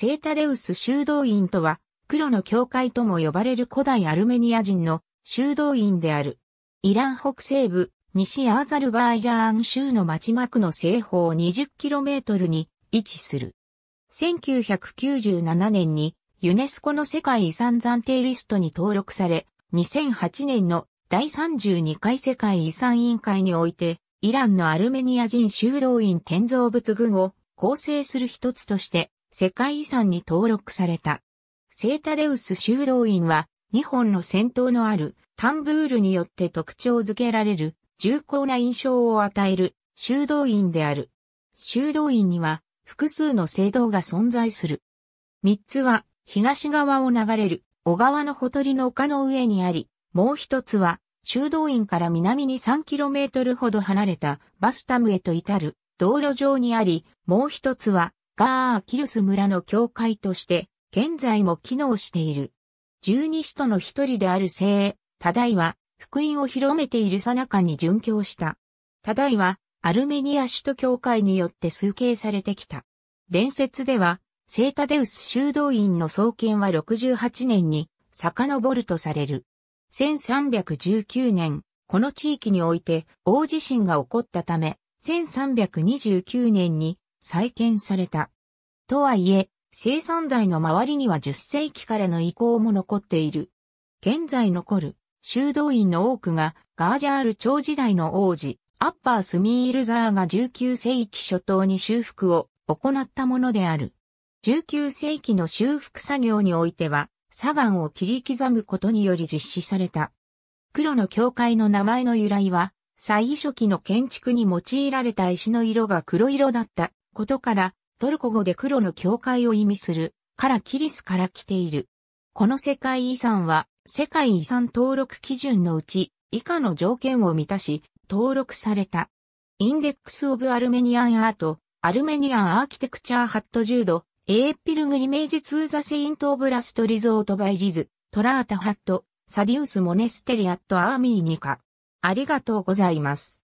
セータデウス修道院とは、黒の教会とも呼ばれる古代アルメニア人の修道院である。イラン北西部、西アーザルバイジャーン州の町幕の西方 20km に位置する。1997年にユネスコの世界遺産暫定リストに登録され、2008年の第32回世界遺産委員会において、イランのアルメニア人修道院建造物群を構成する一つとして世界遺産に登録された。セータデウス修道院は2本の戦闘のあるタンブールによって特徴づけられる重厚な印象を与える修道院である。修道院には複数の聖堂が存在する。三つは東側を流れる小川のほとりの丘の上にあり、もう一つは修道院から南に 3km ほど離れたバスタムへと至る道路上にあり、もう一つはガーアキルス村の教会として、現在も機能している。十二使徒の一人である聖、タダイは、福音を広めている最中に殉教した。タダイは、アルメニア首都教会によって崇敬されてきた。伝説では、聖タデウス修道院の創建は68年に遡るとされる。1319年、この地域において大地震が起こったため、1329年に再建された。とはいえ、生産台の周りには10世紀からの遺構も残っている。現在残る修道院の多くがガージャール朝時代の王子、アッパースミールザーが19世紀初頭に修復を行ったものである。19世紀の修復作業においては、砂岩を切り刻むことにより実施された。黒の教会の名前の由来は、最初期の建築に用いられた石の色が黒色だったことから、トルコ語で黒の境界を意味する、からキリスから来ている。この世界遺産は、世界遺産登録基準のうち、以下の条件を満たし、登録された。インデックス・オブ・アルメニアン・アート、アルメニアン・アーキテクチャー・ハット・ジュード、エーピルグ・リメージ・ツー・ザ・セイント・オブ・ラスト・リゾート・バイ・リズ、トラータ・ハット、サディウス・モネステリアット・アーミーニカ。ありがとうございます。